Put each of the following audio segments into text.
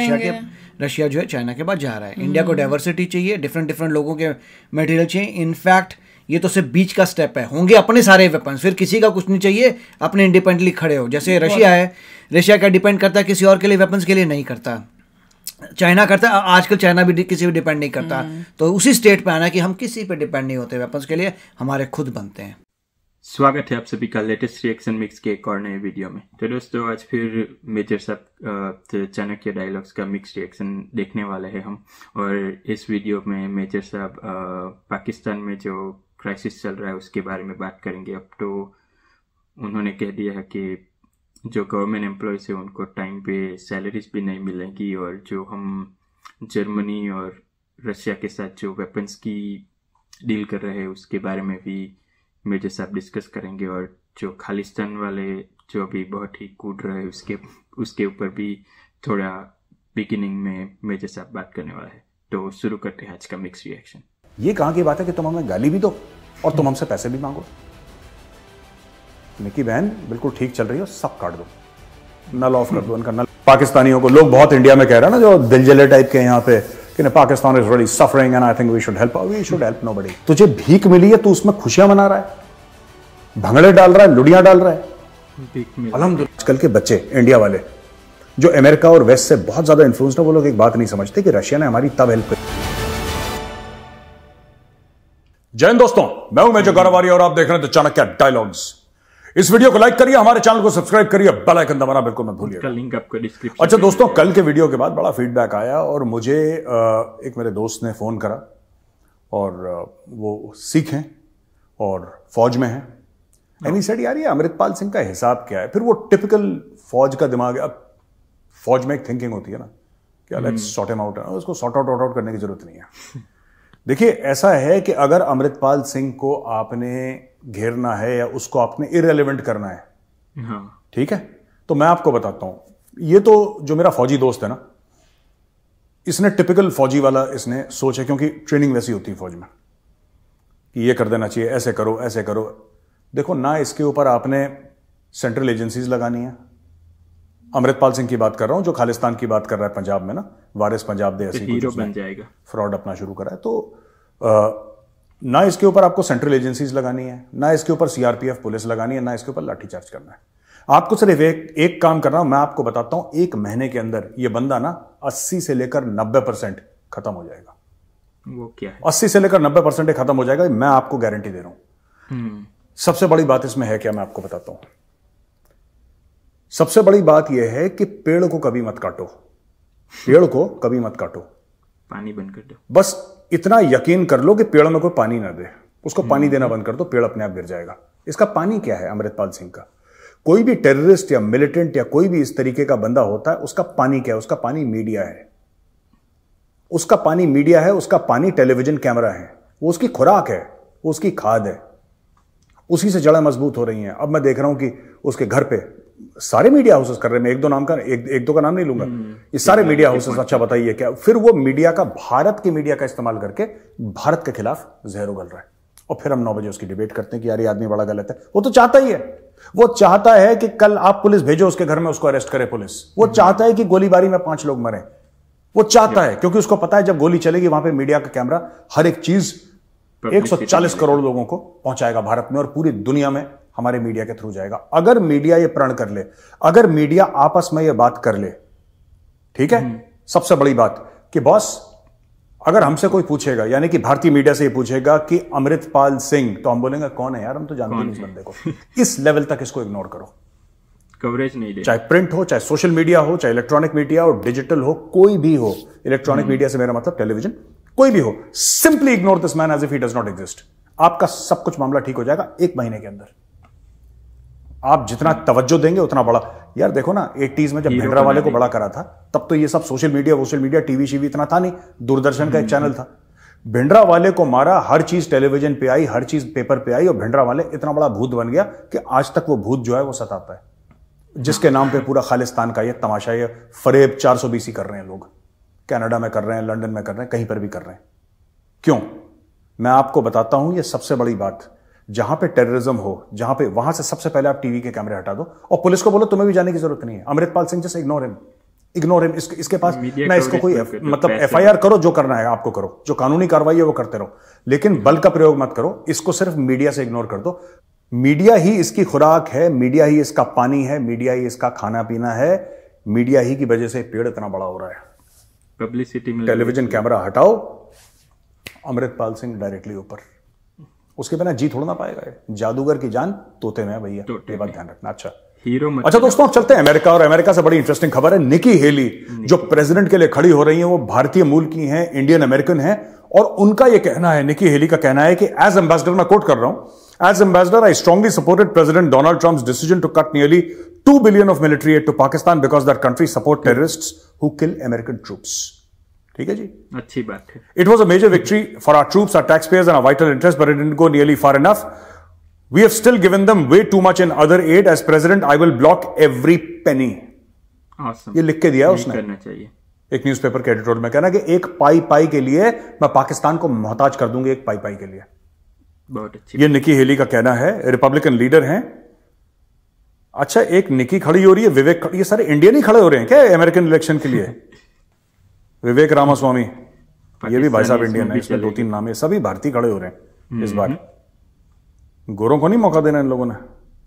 Russia के Russia जो है चाइना के बाद जा रहा है हम्म। इंडिया को डाइवर्सिटी चाहिए डिफरेंट डिफरेंट लोगों के मटेरियल चाहिए इनफैक्ट ये तो सिर्फ बीच का स्टेप है होंगे अपने सारे वेपन फिर किसी का कुछ नहीं चाहिए अपने इंडिपेंडेंटली खड़े हो जैसे रशिया है रशिया क्या डिपेंड करता है किसी और के लिए वेपन्स के लिए नहीं करता चाइना करता है आजकल चाइना भी किसी पर डिपेंड नहीं करता हम्म। तो उसी स्टेट पर आना कि हम किसी पर डिपेंड नहीं होते वेपन्स के लिए हमारे खुद बनते हैं स्वागत है आप सभी का लेटेस्ट रिएक्शन मिक्स के एक और नए वीडियो में तो दोस्तों आज फिर मेजर साहब तो चाणक्य डायलॉग्स का मिक्स रिएक्शन देखने वाले हैं हम और इस वीडियो में मेजर साहब पाकिस्तान में जो क्राइसिस चल रहा है उसके बारे में बात करेंगे अब तो उन्होंने कह दिया है कि जो गवर्नमेंट एम्प्लॉयज़ है उनको टाइम पे सैलरीज भी नहीं मिलेंगी और जो हम जर्मनी और रशिया के साथ जो वेपन्स की डील कर रहे हैं उसके बारे में भी में जैसे आप डिस्कस करेंगे और जो खालिस्तान वाले जो अभी बहुत ही कूद रहे उसके उसके ऊपर भी थोड़ा बिगिनिंग में मैं जैसे आप बात करने वाला है तो शुरू करते हैं आज का मिक्स रिएक्शन ये कहाँ की बात है कि तुम हमें गाली भी दो और तुम हम्म। हमसे पैसे भी मांगो निकी बहन बिल्कुल ठीक चल रही हो सब काट दो नल ऑफ कर दो उनका नल पाकिस्तानियों को लोग बहुत इंडिया में कह रहे हैं ना जो दिल जले टाइप के यहाँ पे कि ना Pakistan is really suffering and I think we should help we should help nobody तुझे भीख मिली है तू उसमें खुशियां मना रहा है भंगड़े डाल रहा है लुड़ियां डाल रहा है आजकल के बच्चे इंडिया वाले जो अमेरिका और वेस्ट से बहुत ज्यादा इन्फ्लुएंस है वो लोग एक बात नहीं समझते कि रशिया ने हमारी तब हेल्प की जैन दोस्तों मैं हूं मेजर गौरवारी और आप देख रहे हैं चाणक्य डायलॉग्स इस वीडियो को लाइक करिए हमारे चैनल को सब्सक्राइब करिए बेल आइकन दबाना बिल्कुल मत भूलिए लिंक आपको डिस्क्रिप्शन अच्छा दोस्तों कल के वीडियो के बाद बड़ा फीडबैक आया और मुझे एक मेरे दोस्त ने फ़ोन करा और वो सिख हैं और फौज में हैं एनी सेड यार ये अमृतपाल सिंह का हिसाब क्या है फिर वो टिपिकल फौज का दिमाग है अब फौज में एक थिंकिंग होती है ना कि लेट्स सॉर्ट एम आउट उसको सॉर्ट आउट आउट आउट करने की जरूरत नहीं है देखिए ऐसा है कि अगर अमृतपाल सिंह को आपने घेरना है या उसको आपने इरेलीवेंट करना है हाँ। ठीक है तो मैं आपको बताता हूं ये तो जो मेरा फौजी दोस्त है ना इसने टिपिकल फौजी वाला इसने सोच है क्योंकि ट्रेनिंग वैसी होती है फौज में कि ये कर देना चाहिए ऐसे करो ऐसे करो देखो ना इसके ऊपर आपने सेंट्रल एजेंसीज लगानी है अमृतपाल सिंह की बात कर रहा हूं जो खालिस्तान की बात कर रहा है पंजाब में ना वारिस पंजाब दे ऐसी जाएगा फ्रॉड अपना शुरू करा है तो आ, ना इसके ऊपर आपको सेंट्रल एजेंसीज लगानी है ना इसके ऊपर सीआरपीएफ पुलिस लगानी है ना इसके ऊपर लाठीचार्ज करना है आपको सिर्फ एक एक काम करना मैं आपको बताता हूं एक महीने के अंदर यह बंदा ना 80 से लेकर 90 परसेंट खत्म हो जाएगा वो क्या है 80 से लेकर 90 परसेंट खत्म हो जाएगा मैं आपको गारंटी दे रहा हूं हम्म। सबसे बड़ी बात इसमें है क्या मैं आपको बताता हूं सबसे बड़ी बात यह है कि पेड़ को कभी मत काटो पेड़ को कभी मत काटो पानी बंद कर दो बस इतना यकीन कर लो कि पेड़ में कोई पानी ना दे उसको पानी देना बंद कर दो पेड़ अपने आप गिर जाएगा इसका पानी क्या है अमृतपाल सिंह का कोई भी टेररिस्ट या मिलिटेंट या कोई भी इस तरीके का बंदा होता है उसका पानी क्या है उसका पानी मीडिया है उसका पानी मीडिया है उसका पानी टेलीविजन कैमरा है वो उसकी खुराक है वो उसकी खाद है उसी से जड़ें मजबूत हो रही हैं अब मैं देख रहा हूं कि उसके घर पे सारे मीडिया हाउसेस कर रहे हैं मैं एक दो नाम का एक एक दो का नाम नहीं लूंगा हम्म। ये सारे मीडिया हाउसेस अच्छा बताइए क्या फिर वो मीडिया का भारत के मीडिया का इस्तेमाल करके भारत के खिलाफ जहर उगल रहा है और फिर हम नौ बजे उसकी डिबेट करते हैं कि यार ये आदमी बड़ा गलत है वो तो चाहता ही है वो चाहता है कि कल आप पुलिस भेजो उसके घर में उसको अरेस्ट करे पुलिस वो हम्म। चाहता है कि गोलीबारी में पांच लोग मरे वो चाहता है क्योंकि उसको पता है जब गोली चलेगी वहां पे मीडिया का कैमरा हर एक चीज 140 करोड़ लोगों को पहुंचाएगा भारत में और पूरी दुनिया में हमारे मीडिया के थ्रू जाएगा अगर मीडिया ये प्रण कर ले अगर मीडिया आपस में ये बात कर ले ठीक है हम्म। सबसे बड़ी बात कि बॉस अगर हमसे कोई पूछेगा यानी कि भारतीय मीडिया से ये पूछेगा कि अमृतपाल सिंह तो हम बोलेंगे कौन है यार हम तो जानते नहीं इस बंदे को इस लेवल तक इसको इग्नोर करो कवरेज नहीं दे चाहे प्रिंट हो चाहे सोशल मीडिया हो चाहे इलेक्ट्रॉनिक मीडिया हो डिजिटल हो कोई भी हो इलेक्ट्रॉनिक हम्म। मीडिया से मेरा मतलब टेलीविजन कोई भी हो simply ignore this man as if he does not exist आपका सब कुछ मामला ठीक हो जाएगा एक महीने के अंदर आप जितना तवज्जो देंगे उतना बड़ा यार देखो ना एटीज में जब महिंद्रा वाले को बड़ा करा था तब तो ये सब सोशल मीडिया वोशल मीडिया टीवी शीवी इतना था नहीं दूरदर्शन का एक चैनल था भिंडरा वाले को मारा हर चीज टेलीविजन पे आई हर चीज पेपर पे आई और भिंडरा वाले इतना बड़ा भूत बन गया कि आज तक वो भूत जो है वो सताता है जिसके नाम पे पूरा खालिस्तान का ये तमाशा ये फरेब चार सौ बीसी कर रहे हैं लोग कनाडा में कर रहे हैं लंदन में कर रहे हैं कहीं पर भी कर रहे हैं क्यों मैं आपको बताता हूं ये सबसे बड़ी बात जहां पे टेररिज्म हो जहां पे वहां से सबसे पहले आप टीवी के कैमरे हटा दो और पुलिस को बोलो तुम्हें भी जाने की जरूरत नहीं है अमृतपाल सिंह जैसे इग्नोर हिम इग्नोर हिम इसके इसके पास मैं इसको कोई एफ, मतलब एफ करो जो करना है आपको करो जो कानूनी कार्रवाई है वो करते रहो लेकिन बल का प्रयोग मत करो इसको सिर्फ मीडिया से इग्नोर कर दो मीडिया ही इसकी खुराक है मीडिया ही इसका पानी है मीडिया ही इसका खाना पीना है मीडिया ही की वजह से पेड़ इतना बड़ा हो रहा है पब्लिसिटी टेलीविजन कैमरा हटाओ अमृतपाल सिंह डायरेक्टली ऊपर उसके बिना जी थोड़ा ना पाएगा जादूगर की जान तोते में भैया ये बात ध्यान रखना अच्छा हीरो अच्छा दोस्तों आप चलते हैं अमेरिका और अमेरिका से बड़ी इंटरेस्टिंग खबर है निकी हेली जो प्रेसिडेंट के लिए खड़ी हो रही है वो भारतीय मूल की हैं इंडियन अमेरिकन हैं और उनका ये कहना है निकी हेली का कहना है कि एज एम्बेसडर मैं कोट कर रहा हूं as ambassador I strongly supported president Donald Trump's decision to cut nearly two billion of military aid to Pakistan because that country support terrorist who kill American troops ठीक है जी अच्छी बात है it was a major victory for our troops our taxpayers and vital interest but it didn't go nearly far enough we have still given them way too much in other add as president I will block every penny ये लिख के दिया उसने करना चाहिए एक newspaper के editorial में कहना कि एक पाई पाई के लिए मैं पाकिस्तान को मोहताज कर दूंगी एक पाई पाई के लिए बहुत अच्छी ये निकी हेली का कहना है रिपब्लिकन लीडर हैं अच्छा एक निकी खड़ी हो रही है विवेक ये सारे इंडियन ही खड़े हो रहे हैं क्या अमेरिकन इलेक्शन के लिए विवेक रामास्वामी ये भी भाई साहब इंडियन है इसमें दो तीन नाम है सभी भारतीय खड़े हो रहे हैं इस हम्म, बार हम्म। गोरों को नहीं मौका देना इन लोगों ने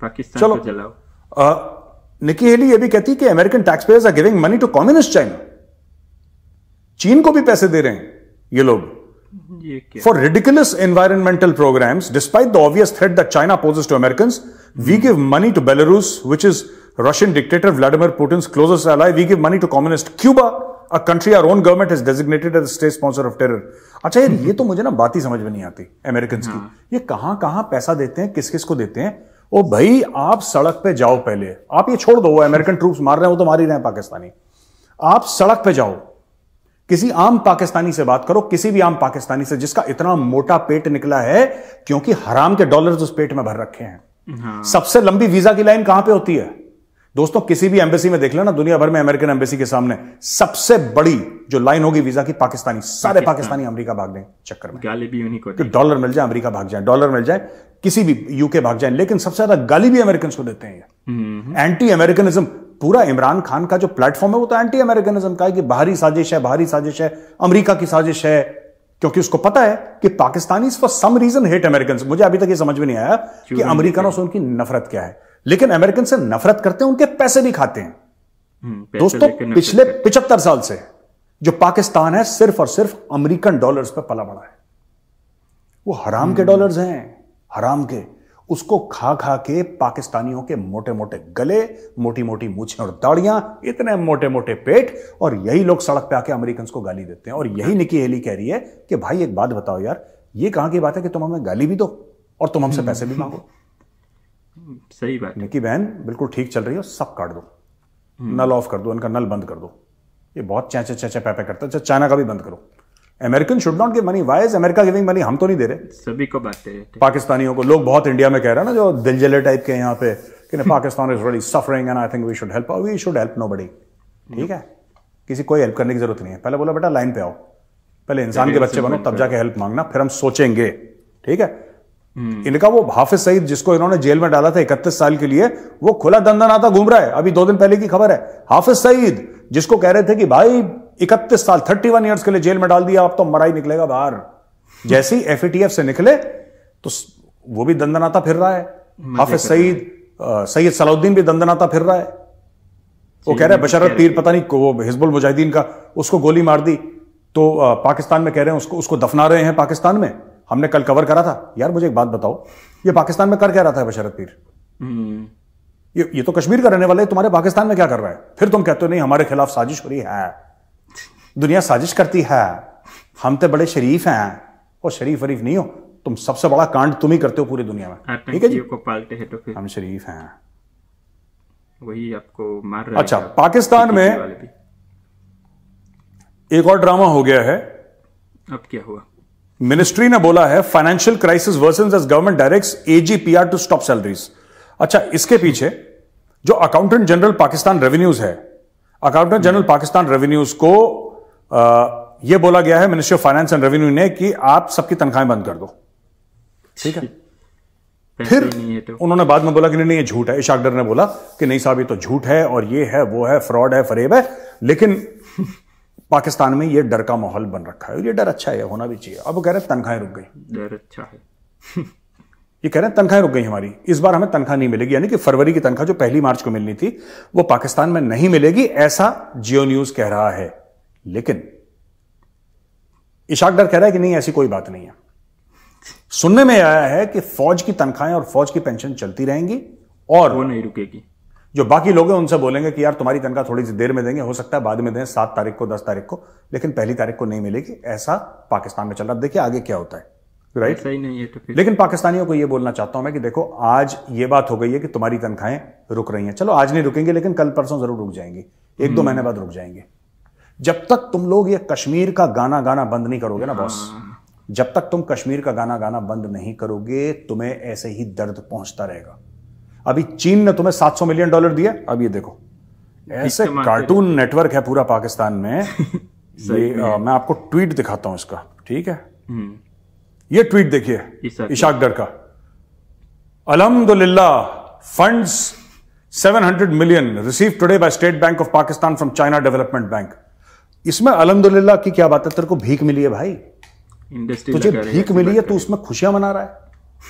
पाकिस्तान चलो निकी हेली ये भी कहती कि American taxpayers are giving money to communist China चीन को भी पैसे दे रहे हैं ये लोग for ridiculous environmental programme despite the obvious threat that China poses to American we give money to Belarus which is Russian dictator Vladimir Putin closest ally we give money to communist Cuba a country our own government is designated as state sponsor of terror अच्छा यार ये तो मुझे ना बात ही समझ में नहीं आती अमेरिकन की हाँ। ये कहां कहां पैसा देते हैं किस किस को देते हैं ओ भाई आप सड़क पे जाओ पहले आप ये छोड़ दो वो अमेरिकन ट्रूप्स मार रहे हैं वो तो मार ही रहे हैं पाकिस्तानी आप सड़क पे जाओ किसी आम पाकिस्तानी से बात करो किसी भी आम पाकिस्तानी से जिसका इतना मोटा पेट निकला है क्योंकि हराम के डॉलर्स उस पेट में भर रखे हैं हाँ। सबसे लंबी वीजा की लाइन कहां पे होती है दोस्तों किसी भी एम्बेसी में देख लो ना दुनिया भर में अमेरिकन एम्बेसी के सामने सबसे बड़ी जो लाइन होगी वीजा की पाकिस्तानी सारे पाकिस्तानी हाँ। अमेरिका दें चक्कर में गाली भी उन्हीं को डॉलर मिल जाए अमेरिका भाग जाए डॉलर मिल जाए किसी भी यूके भाग जाए लेकिन सबसे ज्यादा गाली भी अमेरिकन को देते हैं एंटी अमेरिकनिज्म पूरा इमरान खान का जो प्लेटफॉर्म है वो तो एंटी अमेरिकनिज्म का है कि बाहरी साजिश है बाहरी साजिश है अमेरिका की साजिश है क्योंकि उसको पता है कि Pakistani for some reason hate American मुझे अभी तक ये समझ में नहीं आया कि अमेरिकनों से उनकी नफरत क्या है लेकिन अमेरिकन से नफरत करते हैं उनके पैसे भी खाते हैं हम्म, दोस्तों पिछले पिछहत्तर साल से जो पाकिस्तान है सिर्फ और सिर्फ अमेरिकन डॉलर्स पर पला पड़ा है वो हराम के हम्म। डॉलर्स हैं हराम के उसको खा खा के पाकिस्तानियों के मोटे मोटे गले मोटी मोटी मूछे और दाड़ियां इतने मोटे मोटे पेट और यही लोग सड़क पे आके अमेरिकन को गाली देते हैं और यही निकी हेली कह रही है कि भाई एक बात बताओ यार ये कहां की बात है कि तुम हमें गाली भी दो और तुम हमसे हम्म। पैसे भी मांगो सही बात निकी बहन बिल्कुल ठीक चल रही हो सब काट दो नल ऑफ कर दो इनका नल बंद कर दो ये बहुत चैचे चैचे पैपे करता है अच्छा, चाइना का भी बंद करो American should not give money why is America giving money हम तो नहीं दे रहे सभी को बात दे रहे पाकिस्तानियों को लोग बहुत इंडिया में कह रहे हैं ना जो दिल जले टाइप के यहाँ पे कि ना Pakistan is ready suffering and I think we should help we should help nobody ठीक है किसी कोई हेल्प करने की जरूरत नहीं है पहले बोला बेटा लाइन पे आओ पहले इंसान के बच्चे बनो तब जाके हेल्प मांगना फिर हम सोचेंगे ठीक है Hmm. इनका वो हाफिज सईद जिसको इन्होंने जेल में डाला था इकतीस साल के लिए वो खुला आता घूम रहा है अभी दो दिन पहले की खबर है हाफिज सईद जिसको कह रहे थे कि भाई इकतीस साल थर्टी वन ईयर्स के लिए जेल में डाल दिया आप तो मरा ही निकलेगा बाहर जैसे ही एफ से निकले तो वो भी आता फिर रहा है हाफिज सईद सैयद सलाउद्दीन भी आता फिर रहा है वो कह रहे हैं बशरत पीर पता नहीं वो हिजबुल मुजाहिदीन का उसको गोली मार दी तो पाकिस्तान में कह रहे हैं उसको उसको दफना रहे हैं पाकिस्तान में हमने कल कवर करा था यार मुझे एक बात बताओ ये पाकिस्तान में कर क्या रहा था बशरत पीर हम्म। ये ये तो कश्मीर का रहने वाले तुम्हारे पाकिस्तान में क्या कर रहा है फिर तुम कहते हो नहीं हमारे खिलाफ साजिश हो रही है दुनिया साजिश करती है हम तो बड़े शरीफ हैं और शरीफ वरीफ नहीं हो तुम सबसे बड़ा कांड तुम ही करते हो पूरी दुनिया में हाँ, ठीक है जी को पालते हैं तो फिर हम शरीफ हैं वही आपको मार रहे अच्छा पाकिस्तान में एक और ड्रामा हो गया है अब क्या हुआ मिनिस्ट्री ने बोला है financial crisis worsen as government direct AGPR to stop salaries अच्छा इसके पीछे जो अकाउंटेंट जनरल पाकिस्तान रेवेन्यूज है अकाउंटेंट जनरल पाकिस्तान रेवेन्यूज को आ, ये बोला गया है ministry of finance and revenue ने कि आप सबकी तनख्वाहें बंद कर दो ठीक है फिर तो। उन्होंने बाद में बोला कि नहीं नहीं ये झूठ है इशाकडर ने बोला कि नहीं साहब ये तो झूठ है और ये है वो है फ्रॉड है फरेब है लेकिन पाकिस्तान में ये डर का माहौल बन रखा है ये डर अच्छा है होना भी चाहिए अब वो कह रहे हैं तनख्वाहें रुक गई डर अच्छा है ये कह रहे हैं तनख्वाहें रुक गई हमारी इस बार हमें तनख्वाह नहीं मिलेगी यानी कि फरवरी की तनख्वाह जो पहली मार्च को मिलनी थी वो पाकिस्तान में नहीं मिलेगी ऐसा जियो न्यूज कह रहा है लेकिन इशाक डर कह रहा है कि नहीं ऐसी कोई बात नहीं है सुनने में आया है कि फौज की तनख्वाहें और फौज की पेंशन चलती रहेंगी और वो नहीं रुकेगी जो बाकी लोग हैं उनसे बोलेंगे कि यार तुम्हारी तनख्वाह थोड़ी सी देर में देंगे हो सकता है बाद में दें सात तारीख को दस तारीख को लेकिन पहली तारीख को नहीं मिलेगी ऐसा पाकिस्तान में चल रहा है देखिए आगे क्या होता है राइट right? सही नहीं है तो लेकिन पाकिस्तानियों को यह बोलना चाहता हूं मैं कि देखो आज ये बात हो गई है कि तुम्हारी तनख्वाहें रुक रही हैं चलो आज नहीं रुकेंगे लेकिन कल परसों जरूर रुक जाएंगी एक दो हम्म। महीने बाद रुक जाएंगे जब तक तुम लोग ये कश्मीर का गाना गाना बंद नहीं करोगे ना बॉस हाँ। जब तक तुम कश्मीर का गाना गाना बंद नहीं करोगे तुम्हें ऐसे ही दर्द पहुंचता रहेगा अभी चीन ने तुम्हें 700 मिलियन डॉलर दिया अब ये देखो ऐसे कार्टून नेटवर्क है पूरा पाकिस्तान में ये आ, मैं आपको ट्वीट दिखाता हूं इसका ठीक है हम्म। ये ट्वीट देखिए इशाक डर का अलहमदुल्ला seven 700 million receive today by State Bank of Pakistan from China Development Bank इसमें अलहमदुल्ला की क्या बात है तेरे को भीख मिली है भाई तुझे भीख मिली है तू उसमें खुशियां मना रहा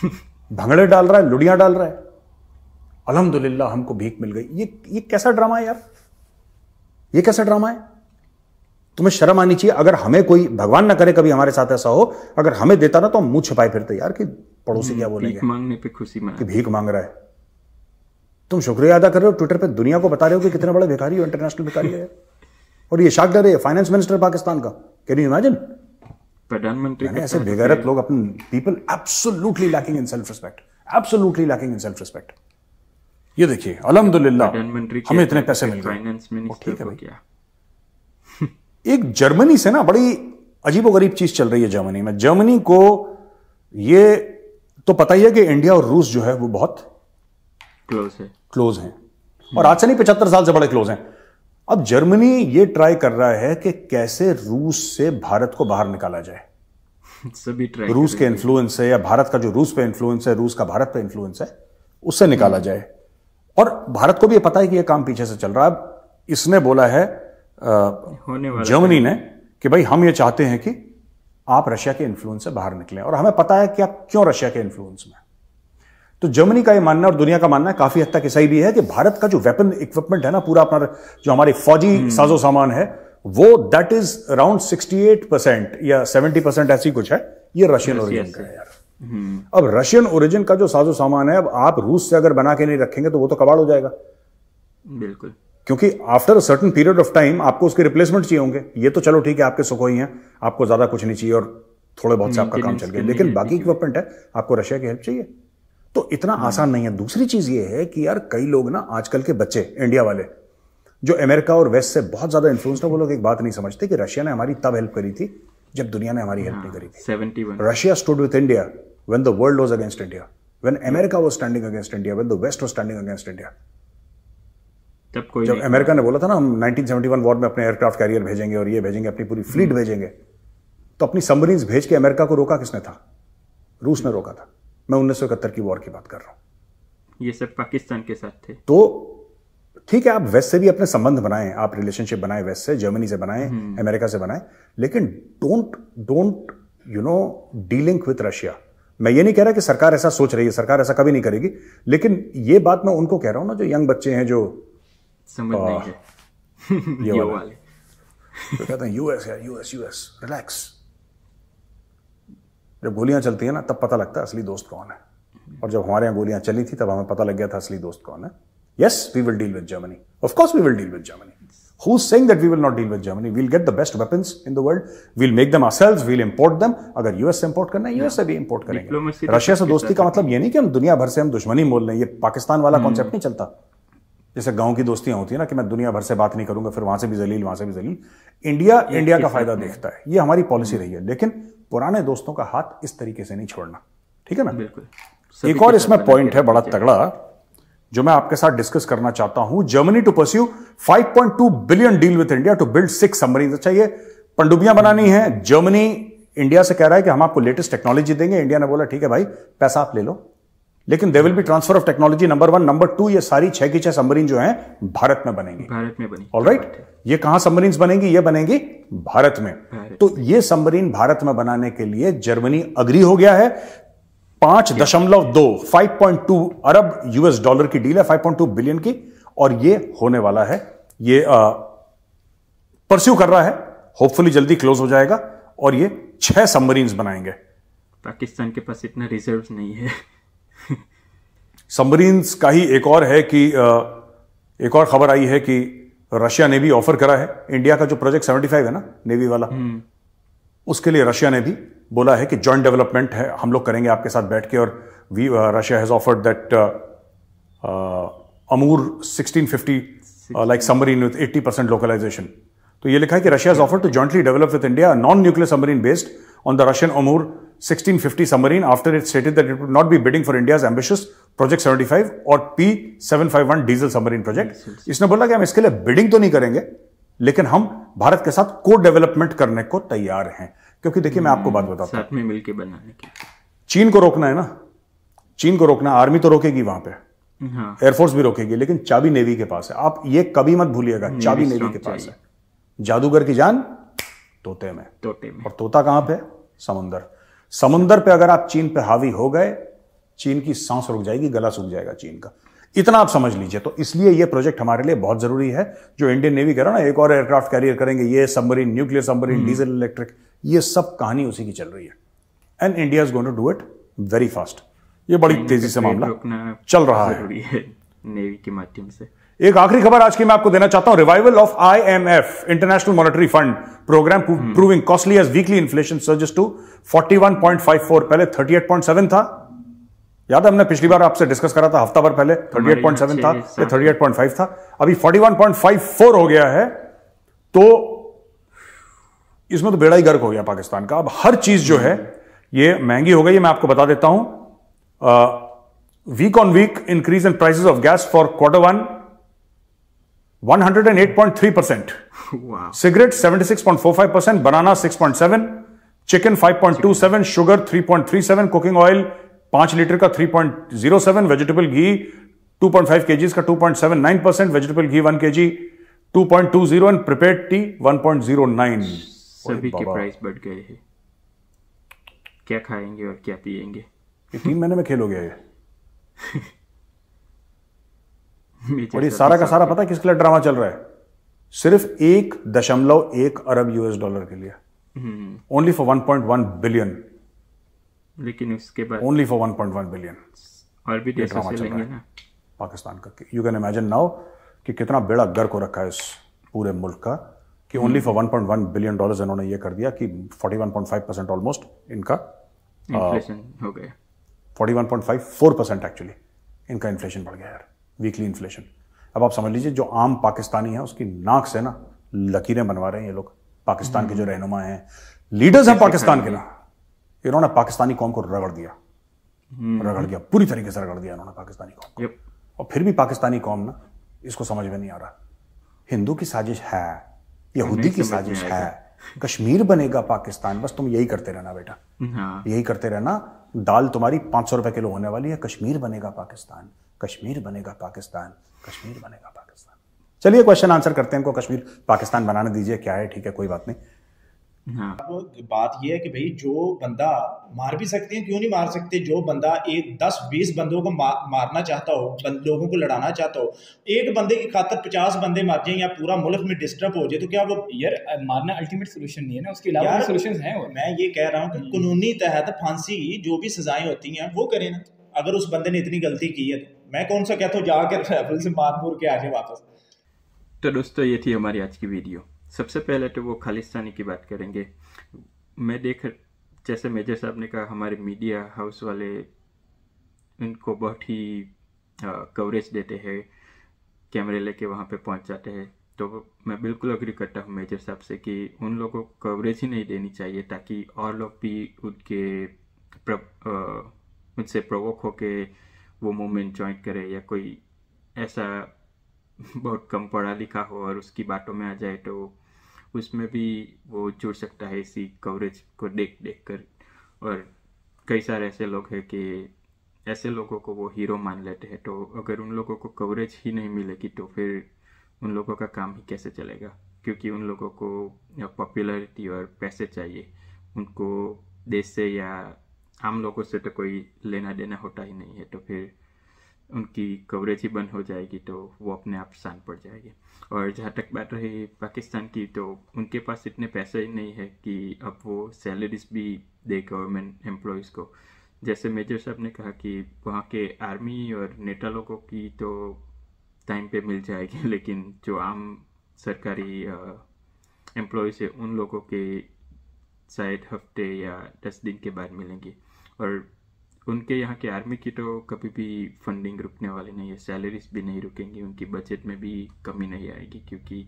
है भंगड़े डाल रहा है लुड़िया डाल रहा है अलहमदुल्ला हमको भीख मिल गई ये ये कैसा ड्रामा है यार ये कैसा ड्रामा है तुम्हें शर्म आनी चाहिए अगर हमें कोई भगवान ना करे कभी हमारे साथ ऐसा हो अगर हमें देता ना तो हम मुंह छिपाए फिरते यार कि पड़ोसी क्या हम्म, बोले मांगने पे खुशी मना कि भीख मांग रहा है तुम शुक्रिया अदा कर रहे हो ट्विटर पे दुनिया को बता रहे हो कि कितने बड़े भिखारी हो इंटरनेशनल भिखारी है और ये शाक डर है फाइनेंस मिनिस्टर पाकिस्तान का कैन यू इमेजिन प्रधानमंत्री ऐसे बेगैरत लोग अपने people absolutely lacking in self respect absolutely lacking in self respect ये देखिए अलहमदुल्ला हमें इतने पैसे मिल गए ठीक है तो भाई एक जर्मनी से ना बड़ी अजीब गरीब चीज चल रही है जर्मनी में जर्मनी को ये तो पता ही है कि इंडिया और रूस जो है वो बहुत क्लोज है क्लोज हैं हम्म। और आज से नहीं पचहत्तर साल से बड़े क्लोज हैं अब जर्मनी ये ट्राई कर रहा है कि कैसे रूस से भारत को बाहर निकाला जाए सभी ट्राई रूस के इन्फ्लुएंस है या भारत का जो रूस पे इन्फ्लुएंस है रूस का भारत पे इन्फ्लुएंस है उससे निकाला हम्म। जाए और भारत को भी पता है कि यह काम पीछे से चल रहा है इसने बोला है जर्मनी ने कि भाई हम ये चाहते हैं कि आप रशिया के इन्फ्लुएंस से बाहर निकलें और हमें पता है कि आप क्यों रशिया के इन्फ्लुएंस में तो जर्मनी का ये मानना और दुनिया का मानना काफी हद तक ही भी है कि भारत का जो वेपन इक्विपमेंट है ना पूरा अपना जो हमारी फौजी हम्म। साजो सामान है वो that is around sixty percent या सेवेंटी परसेंट ऐसी कुछ है ये रशियन ओरिजिन का है यार हम्म। अब रशियन ओरिजिन का जो साजो सामान है अब आप रूस से अगर बना के नहीं रखेंगे तो वो तो कबाड़ हो जाएगा बिल्कुल क्योंकि after a certain period of time आपको उसके रिप्लेसमेंट चाहिए होंगे ये तो चलो ठीक है आपके सुखोई हैं आपको ज्यादा कुछ नहीं चाहिए और थोड़े बहुत से आपका काम चल गया लेकिन बाकी इक्विपमेंट है आपको रशिया की हेल्प चाहिए तो इतना हाँ। आसान नहीं है दूसरी चीज ये है कि यार कई लोग ना आजकल के बच्चे इंडिया वाले जो अमेरिका और वेस्ट से बहुत ज्यादा इन्फ्लुएंस है वो लोग एक बात नहीं समझते कि रशिया ने हमारी तब हेल्प करी थी जब दुनिया ने हमारी हेल्प हाँ, नहीं करी थी Russia stood with India when the world was against India, when America was standing against India, when the West was standing against India. तब कोई जब अमेरिका ने बोला था ना हम 1971 वॉर में अपने एयरक्राफ्ट कैरियर भेजेंगे और ये भेजेंगे अपनी पूरी फ्लीट हम्म। भेजेंगे तो अपनी सबमरीन्स भेज के अमेरिका को रोका किसने था रूस ने रोका था मैं उन्नीस की वॉर की बात कर रहा हूं ये सब पाकिस्तान के साथ थे तो ठीक है आप वेस्ट से भी अपने संबंध बनाए आप रिलेशनशिप बनाए वेस्ट से जर्मनी से बनाए अमेरिका हम्म। से बनाए लेकिन don't don't you know dealing with Russia मैं ये नहीं कह रहा कि सरकार ऐसा सोच रही है सरकार ऐसा कभी नहीं करेगी लेकिन ये बात मैं उनको कह रहा हूँ ना जो यंग बच्चे हैं जो समझ आ, नहीं ये वाले तो कहते हैं यूएस यार यूएस यूएस रिलैक्स जब गोलियां चलती है ना तब पता लगता है असली दोस्त कौन है और जब हमारे यहां गोलियां चली थी तब हमें पता लग गया था असली दोस्त कौन है yes we will deal with Germany of course we will deal with Germany Who's saying that we will not deal with Germany? We'll get the best weapons in the world. We'll make them ourselves. We'll import them. अगर us import import करना है US से भी import करेंगे Russia तो से दोस्ती का मतलब ये नहीं कि हम दुनिया भर से हम दुश्मनी मोल रहे हैं ये पाकिस्तान वाला कॉन्सेप्ट हम्म। नहीं चलता जैसे गांव की दोस्तियां होती है ना कि मैं दुनिया भर से बात नहीं करूंगा फिर वहां से भी जलील वहां से भी जलील इंडिया इंडिया का फायदा तो देखता है ये हमारी पॉलिसी रही है लेकिन पुराने दोस्तों का हाथ इस तरीके से नहीं छोड़ना ठीक है ना बिल्कुल एक और इसमें पॉइंट है बड़ा तगड़ा जो मैं आपके साथ डिस्कस करना चाहता हूं Germany to pursue 5.2 billion deal with India to build six submarine अच्छा ये पंडुबियां बनानी है जर्मनी इंडिया से कह रहा है कि हम आपको लेटेस्ट टेक्नोलॉजी देंगे इंडिया ने बोला ठीक है भाई पैसा आप ले लो लेकिन they will be transfer of technology number one number two ये सारी छह की छह सबमरीन जो है भारत में बनेंगी भारत में बनेगी ऑल राइट ये कहां सबमरीन बनेगी ये बनेगी भारत में भारत तो ये सबमरीन भारत में बनाने के लिए जर्मनी अग्री हो गया है पांच दशमलव दो फाइव पॉइंट टू अरब यूएस डॉलर की डील है फाइव पॉइंट टू बिलियन की और ये होने वाला है ये परस्यू कर रहा है होपफुली जल्दी क्लोज हो जाएगा और ये छह सबमरीन बनाएंगे पाकिस्तान के पास इतना रिजर्व नहीं है सबमरीन का ही एक और है कि आ, एक और खबर आई है कि रशिया ने भी ऑफर करा है इंडिया का जो प्रोजेक्ट 75 है ना नेवी वाला हम्म। उसके लिए रशिया ने भी बोला है कि जॉइंट डेवलपमेंट है हम लोग करेंगे आपके साथ बैठ के और we Russia has offered that Amur 1650 like submarine with 80 percent localisation तो ये लिखा है कि Russia has offered to jointly develop with India non nuclear submarine based on the Russian Amur 1650 fifty submarine after it that it would not be bidding for India's ambitious project 75 और P751 diesel submarine project इसने बोला कि हम इसके लिए bidding तो नहीं करेंगे लेकिन हम भारत के साथ को डेवलपमेंट करने को तैयार हैं क्योंकि देखिए मैं आपको बात हम्म, बताता हूं साथ में मिलके बनाने के चीन को रोकना है ना चीन को रोकना आर्मी तो रोकेगी वहां पे एयरफोर्स हाँ। भी रोकेगी लेकिन चाबी नेवी के पास है आप ये कभी मत भूलिएगा चाबी नेवी के पास है जादूगर की जान तोते में तोते में और तोता कहां पे समुंदर समुंदर पे अगर आप चीन पे हावी हो गए चीन की सांस रुक जाएगी गला सूख जाएगा चीन का इतना आप समझ लीजिए तो इसलिए ये प्रोजेक्ट हमारे लिए बहुत जरूरी है जो इंडियन नेवी करो ना एक और एयरक्राफ्ट कैरियर करेंगे ये सबमरीन न्यूक्लियर सबमरीन हम्म। डीजल इलेक्ट्रिक ये सब कहानी उसी की चल रही है and India is going to do it very fast ये बड़ी तेजी से मामला चल रहा है।, है नेवी के माध्यम से एक आखिरी खबर आज की मैं आपको देना चाहता हूं revival of IMF International Monetary Fund programme proving costly as weekly inflation surges to 41.54 पहले 38.7 था याद हमने पिछली बार आपसे डिस्कस करा था हफ्ता भर पहले 38.7 था पॉइंट 38.5 था अभी 41.54 हो गया है तो इसमें तो बेड़ा ही गर्क हो गया पाकिस्तान का अब हर चीज जो है ये महंगी हो गई मैं आपको बता देता हूं week on week increase in prices of gas for quarter one 108.3 percent cigarette 76.45 percent banana 6.7 chicken 5.27 sugar 3.37 cooking oil पांच लीटर का 3.07 वेजिटेबल घी 2.5 पॉइंट के का 2.79 percent vegetable ghee 1 K G two point two zero and prepare tea one point zero nine सभी के price बढ़ गए हैं क्या खाएंगे और क्या पिएंगे तीन महीने में खेल हो गया ये और ये तो सारा का सारा पता है किसके लिए ड्रामा चल रहा है सिर्फ एक दशमलव एक अरब यूएस डॉलर के लिए only for one point one billion लेकिन उसके बाद ओनली फॉर 1.1 बिलियन और भी देश से लेंगे ना पाकिस्तान का यू कैन इमेजिन नाउ कि कितना बेड़ा गर्क को रखा है इस पूरे मुल्क का कि ओनली फॉर 1.1 बिलियन डॉलर्स इन्होंने ये कर दिया कि 41.5 परसेंट ऑलमोस्ट इनका इन्फ्लेशन uh, हो गया 41.5 फोर परसेंट एक्चुअली इनका इन्फ्लेशन बढ़ गया यार वीकली इन्फ्लेशन अब आप समझ लीजिए जो आम पाकिस्तानी है उसकी नाक से ना लकीरें बनवा रहे हैं ये लोग पाकिस्तान के जो हम्म। रहनुमा हैं लीडर्स हैं पाकिस्तान के ना इन्होंने पाकिस्तानी कौम को रगड़ दिया हम्म। रगड़ दिया पूरी तरीके से रगड़ दिया इन्होंने पाकिस्तानी कौम और फिर भी पाकिस्तानी कौम ना इसको समझ में नहीं आ रहा हिंदू की साजिश है यहूदी की साजिश है कश्मीर बनेगा पाकिस्तान बस तुम यही करते रहना बेटा हाँ। यही करते रहना दाल तुम्हारी पांच सौ रुपए किलो होने वाली है कश्मीर बनेगा पाकिस्तान कश्मीर बनेगा पाकिस्तान कश्मीर बनेगा पाकिस्तान चलिए क्वेश्चन आंसर करते हैं इनको कश्मीर पाकिस्तान बनाने दीजिए क्या है ठीक है कोई बात नहीं हाँ। अब बात यह है कि भाई जो बंदा मार भी सकते हैं क्यों नहीं मार सकते जो बंदा एक दस बीस बंदों को मारना चाहता हो लोगों को लड़ाना चाहता हो एक बंदे की खातर पचास बंदे मार जाए या पूरा मुल्क में डिस्टर्ब हो जाए तो क्या वो यार मारना अल्टीमेट सोल्यूशन नहीं है ना उसके अलावा सोल्यूशन है मैं ये कह रहा हूँ कि हम्म। कानूनी तहत फांसी जो भी सजाएं होती हैं वो करें ना अगर उस बंदे ने इतनी गलती की है तो मैं कौन सा कहता हूँ जाकर ट्रैवल से मार मूर के आ जाए वापस तो दोस्तों ये थी हमारी आज की वीडियो सबसे पहले तो वो खालिस्तानी की बात करेंगे मैं देख जैसे मेजर साहब ने कहा हमारे मीडिया हाउस वाले उनको बहुत ही कवरेज देते हैं कैमरे लेके वहाँ पे पहुँच जाते हैं तो मैं बिल्कुल अग्री करता हूँ मेजर साहब से कि उन लोगों को कवरेज ही नहीं देनी चाहिए ताकि और लोग भी उनके उनसे प्रवोक होके वो मूवमेंट ज्वाइन करे या कोई ऐसा बहुत कम पढ़ा लिखा हो और उसकी बातों में आ जाए तो उसमें भी वो जुड़ सकता है इसी कवरेज को देख देख कर और कई सारे ऐसे लोग हैं कि ऐसे लोगों को वो हीरो मान लेते हैं तो अगर उन लोगों को कवरेज ही नहीं मिलेगी तो फिर उन लोगों का काम ही कैसे चलेगा क्योंकि उन लोगों को पॉपुलरिटी और पैसे चाहिए उनको देश से या आम लोगों से तो कोई लेना देना होता ही नहीं है तो फिर उनकी कवरेज ही बंद हो जाएगी तो वो अपने आप शांत पड़ जाएगी और जहाँ तक बात रही पाकिस्तान की तो उनके पास इतने पैसे ही नहीं है कि अब वो सैलरीज भी दे गवर्नमेंट एम्प्लॉयज़ को जैसे मेजर साहब ने कहा कि वहाँ के आर्मी और नेता लोगों की तो टाइम पे मिल जाएगी लेकिन जो आम सरकारी एम्प्लॉयज़ है उन लोगों के शायद हफ्ते या दस दिन के बाद मिलेंगी और उनके यहाँ के आर्मी की तो कभी भी फंडिंग रुकने वाली नहीं है सैलरीज भी नहीं रुकेंगी उनकी बजट में भी कमी नहीं आएगी क्योंकि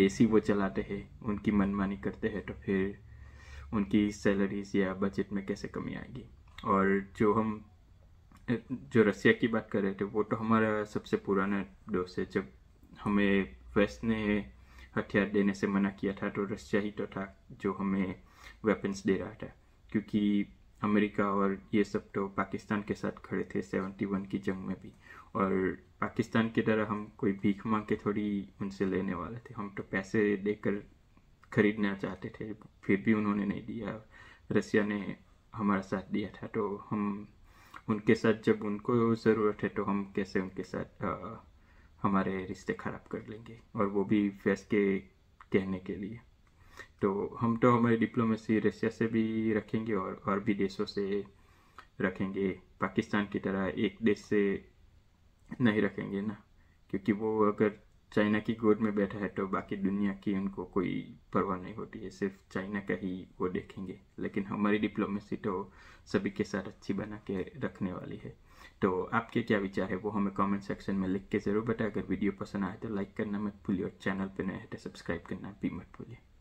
देसी वो चलाते हैं उनकी मनमानी करते हैं तो फिर उनकी सैलरीज या बजट में कैसे कमी आएगी और जो हम जो रसिया की बात कर रहे थे वो तो हमारा सबसे पुराना दोस्त है जब हमें वेस्ट ने हथियार देने से मना किया था तो रशिया ही तो था जो हमें वेपन्स दे रहा था क्योंकि अमेरिका और ये सब तो पाकिस्तान के साथ खड़े थे सेवेंटी वन की जंग में भी और पाकिस्तान की तरह हम कोई भीख मांग के थोड़ी उनसे लेने वाले थे हम तो पैसे देकर खरीदना चाहते थे फिर भी उन्होंने नहीं दिया रसिया ने हमारा साथ दिया था तो हम उनके साथ जब उनको ज़रूरत है तो हम कैसे उनके साथ आ, हमारे रिश्ते ख़राब कर लेंगे और वो भी फैस के कहने के लिए तो हम तो हमारी डिप्लोमेसी रशिया से भी रखेंगे और और भी देशों से रखेंगे पाकिस्तान की तरह एक देश से नहीं रखेंगे ना क्योंकि वो अगर चाइना की गोद में बैठा है तो बाकी दुनिया की उनको कोई परवाह नहीं होती है सिर्फ चाइना का ही वो देखेंगे लेकिन हमारी डिप्लोमेसी तो सभी के साथ अच्छी बना के रखने वाली है तो आपके क्या विचार है वो हमें कमेंट सेक्शन में लिख के ज़रूर बताएं अगर वीडियो पसंद आए तो लाइक करना मत भूलिए और चैनल पर नए हैं तो सब्सक्राइब करना भी मत भूलिए